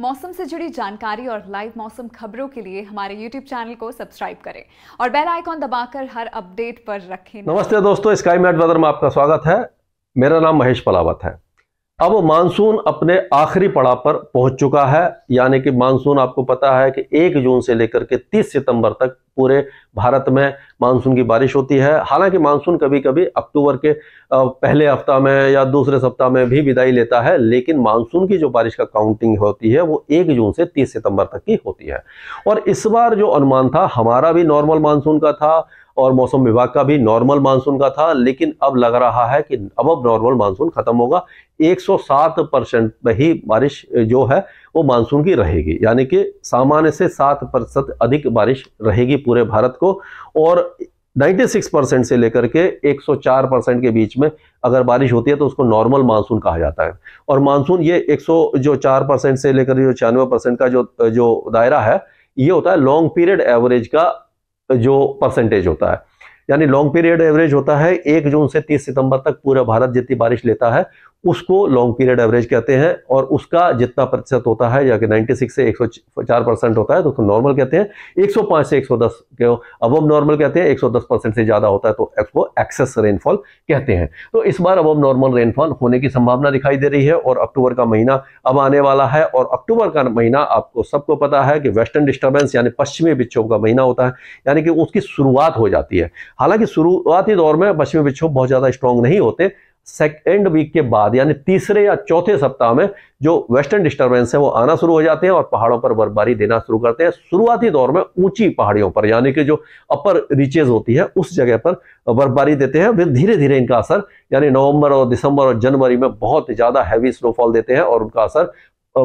मौसम से जुड़ी जानकारी और लाइव मौसम खबरों के लिए हमारे यूट्यूब चैनल को सब्सक्राइब करें और बेल आइकॉन दबाकर हर अपडेट पर रखें नमस्ते दोस्तों स्काई मैट वेदर में आपका स्वागत है मेरा नाम महेश पलावत है अब मानसून अपने आखिरी पड़ाव पर पहुंच चुका है यानी कि मानसून आपको पता है कि एक जून से लेकर के तीस सितंबर तक पूरे भारत में मानसून की बारिश होती है हालांकि मानसून कभी कभी अक्टूबर के पहले हफ्ता में या दूसरे सप्ताह में भी विदाई लेता है लेकिन मानसून की जो बारिश का काउंटिंग होती है वो एक जून से तीस सितंबर तक की होती है और इस बार जो अनुमान था हमारा भी नॉर्मल मानसून का था और मौसम विभाग का भी नॉर्मल मानसून का था लेकिन अब लग रहा है कि अब अब नॉर्मल मानसून खत्म होगा 107 परसेंट ही बारिश जो है वो मानसून की रहेगी यानी कि सामान्य से 7 प्रतिशत अधिक बारिश रहेगी पूरे भारत को और 96 परसेंट से लेकर के 104 परसेंट के बीच में अगर बारिश होती है तो उसको नॉर्मल मानसून कहा जाता है और मानसून ये एक जो चार परसेंट से लेकर जो छियानवे परसेंट का जो जो दायरा है ये होता है लॉन्ग पीरियड एवरेज का जो परसेंटेज होता है यानी लॉन्ग पीरियड एवरेज होता है एक जून से तीस सितंबर तक पूरा भारत जितनी बारिश लेता है उसको लॉन्ग पीरियड एवरेज कहते हैं और उसका जितना प्रतिशत होता है या कि 96 से 104 परसेंट होता है तो उसको नॉर्मल कहते हैं 105 से 110 के अब हम नॉर्मल कहते हैं 110 परसेंट से ज़्यादा होता है तो उसको एक्सेस रेनफॉल कहते हैं तो इस बार अब हम नॉर्मल रेनफॉल होने की संभावना दिखाई दे रही है और अक्टूबर का महीना अब आने वाला है और अक्टूबर का महीना आपको सबको पता है कि वेस्टर्न डिस्टर्बेंस यानी पश्चिमी विक्षोभ का महीना होता है यानी कि उसकी शुरुआत हो जाती है हालांकि शुरुआती दौर में पश्चिमी विक्षोभ बहुत ज़्यादा स्ट्रांग नहीं होते सेकेंड वीक के बाद यानी तीसरे या चौथे सप्ताह में जो वेस्टर्न डिस्टर्बेंस है वो आना शुरू हो जाते हैं और पहाड़ों पर बर्फबारी देना शुरू करते हैं शुरुआती दौर में ऊंची पहाड़ियों पर यानी कि जो अपर रीचेज होती है उस जगह पर बर्फबारी देते हैं फिर धीरे धीरे इनका असर यानी नवंबर और दिसंबर और जनवरी में बहुत ज़्यादा हैवी स्नोफॉल देते हैं और उनका असर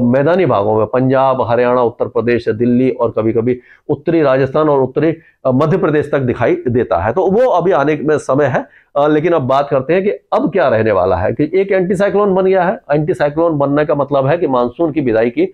मैदानी भागों में पंजाब हरियाणा उत्तर प्रदेश दिल्ली और कभी कभी उत्तरी राजस्थान और उत्तरी मध्य प्रदेश तक दिखाई देता है तो वो अभी आने में समय है लेकिन अब बात करते हैं कि अब क्या रहने वाला है कि एक एंटीसाइक्लोन बन गया है एंटीसाइक्लोन बनने का मतलब है कि मानसून की विदाई की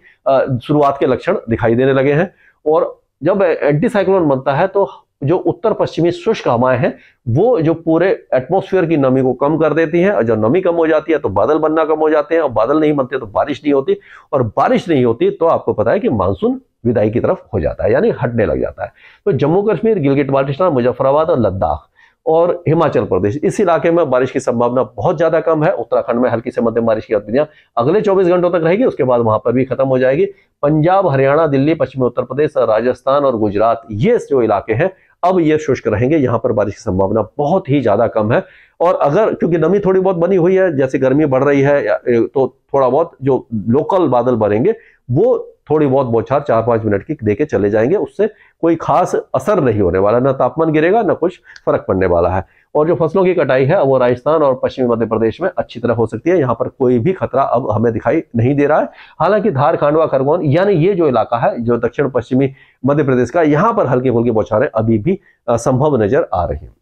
शुरुआत के लक्षण दिखाई देने लगे हैं और जब एंटीसाइक्लोन बनता है तो जो उत्तर पश्चिमी शुष्क हवाएं हैं वो जो पूरे एटमोस्फेयर की नमी को कम कर देती हैं और जब नमी कम हो जाती है तो बादल बनना कम हो जाते हैं और बादल नहीं बनते तो बारिश नहीं होती और बारिश नहीं होती तो आपको पता है कि मानसून विदाई की तरफ हो जाता है यानी हटने लग जाता है तो जम्मू कश्मीर गिलगिट बाल्टिस्तान मुजफ्फराबाद और लद्दाख और हिमाचल प्रदेश इस इलाके में बारिश की संभावना बहुत ज्यादा कम है उत्तराखंड में हल्की से मध्यम बारिश की गतिविधियां अगले 24 घंटों तक रहेगी उसके बाद वहां पर भी खत्म हो जाएगी पंजाब हरियाणा दिल्ली पश्चिमी उत्तर प्रदेश राजस्थान और गुजरात ये जो इलाके हैं अब ये शुष्क रहेंगे यहाँ पर बारिश की संभावना बहुत ही ज्यादा कम है और अगर क्योंकि नमी थोड़ी बहुत बनी हुई है जैसे गर्मी बढ़ रही है तो थोड़ा बहुत जो लोकल बादल बनेंगे वो थोड़ी बहुत बौछार चार पांच मिनट की दे के चले जाएंगे उससे कोई खास असर नहीं होने वाला ना तापमान गिरेगा ना कुछ फर्क पड़ने वाला है और जो फसलों की कटाई है वो राजस्थान और पश्चिमी मध्य प्रदेश में अच्छी तरह हो सकती है यहाँ पर कोई भी खतरा अब हमें दिखाई नहीं दे रहा है हालांकि धार खांडवा खरगोन यानी ये जो इलाका है जो दक्षिण पश्चिमी मध्य प्रदेश का यहाँ पर हल्की फुल्की बौछारें अभी भी संभव नजर आ रही है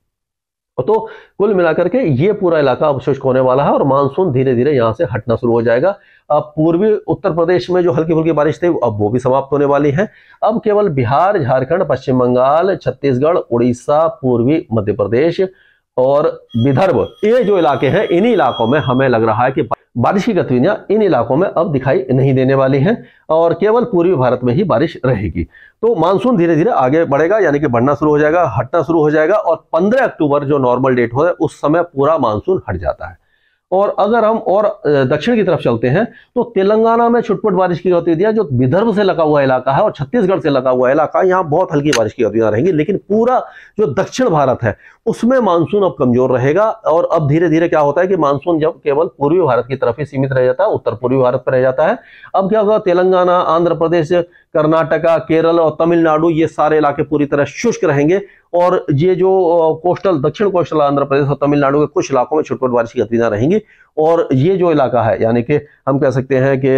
तो कुल मिलाकर के ये पूरा इलाका अवशुष्क होने वाला है और मानसून धीरे धीरे यहाँ से हटना शुरू हो जाएगा अब पूर्वी उत्तर प्रदेश में जो हल्की फुल्की बारिश थी अब वो भी समाप्त होने वाली है अब केवल बिहार झारखंड पश्चिम बंगाल छत्तीसगढ़ उड़ीसा पूर्वी मध्य प्रदेश और विदर्भ ये जो इलाके हैं इन्हीं इलाकों में हमें लग रहा है कि बारिश की गतिविधियां इन इलाकों में अब दिखाई नहीं देने वाली हैं और केवल पूर्वी भारत में ही बारिश रहेगी तो मानसून धीरे धीरे आगे बढ़ेगा यानी कि बढ़ना शुरू हो जाएगा हटना शुरू हो जाएगा और 15 अक्टूबर जो नॉर्मल डेट हो उस समय पूरा मानसून हट जाता है और अगर हम और दक्षिण की तरफ चलते हैं तो तेलंगाना में छुटपुट बारिश की गतिविधियां जो विदर्भ से लगा हुआ इलाका है और छत्तीसगढ़ से लगा हुआ इलाका है यहाँ बहुत हल्की बारिश की गतिविधियां रहेंगी लेकिन पूरा जो दक्षिण भारत है उसमें मानसून अब कमजोर रहेगा और अब धीरे धीरे क्या होता है कि मानसून जब केवल पूर्वी भारत की तरफ ही सीमित रह जाता है उत्तर पूर्वी भारत पर रह जाता है अब क्या होगा तेलंगाना आंध्र प्रदेश कर्नाटका केरल और तमिलनाडु ये सारे इलाके पूरी तरह शुष्क रहेंगे और ये जो कोस्टल दक्षिण कोस्टल आंध्र प्रदेश और तमिलनाडु के कुछ इलाकों में छुटपुट बारिश की गतिविधियां रहेंगी और ये जो इलाका है यानी कि हम कह सकते हैं कि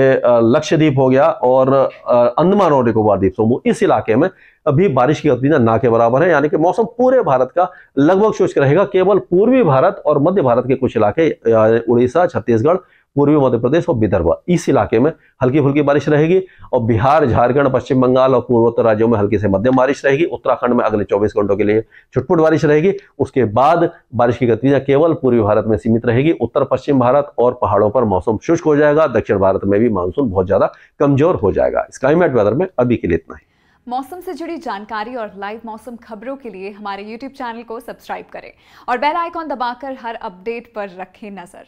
लक्षद्वीप हो गया और अंदमान और निकोबार द्वीप समूह इस इलाके में अभी बारिश की गतिविधियां ना के बराबर है यानी कि मौसम पूरे भारत का लगभग शुष्क रहेगा केवल पूर्वी भारत और मध्य भारत के कुछ इलाके उड़ीसा छत्तीसगढ़ पूर्वी मध्य प्रदेश और विदर्भ इस इलाके में हल्की फुल्की बारिश रहेगी और बिहार झारखंड पश्चिम बंगाल और पूर्वोत्तर राज्यों में हल्की से मध्यम बारिश रहेगी उत्तराखंड में अगले 24 घंटों के लिए छुटपुट बारिश रहेगी उसके बाद बारिश की गतिविधियां केवल पूर्वी भारत में सीमित रहेगी उत्तर पश्चिम भारत और पहाड़ों पर मौसम शुष्क हो जाएगा दक्षिण भारत में भी मानसून बहुत ज्यादा कमजोर हो जाएगा इस क्लाइमेट वेदर में अभी के लिए इतना ही मौसम से जुड़ी जानकारी और लाइव मौसम खबरों के लिए हमारे YouTube चैनल को सब्सक्राइब करें और बेल आइकॉन दबाकर हर अपडेट पर रखें नजर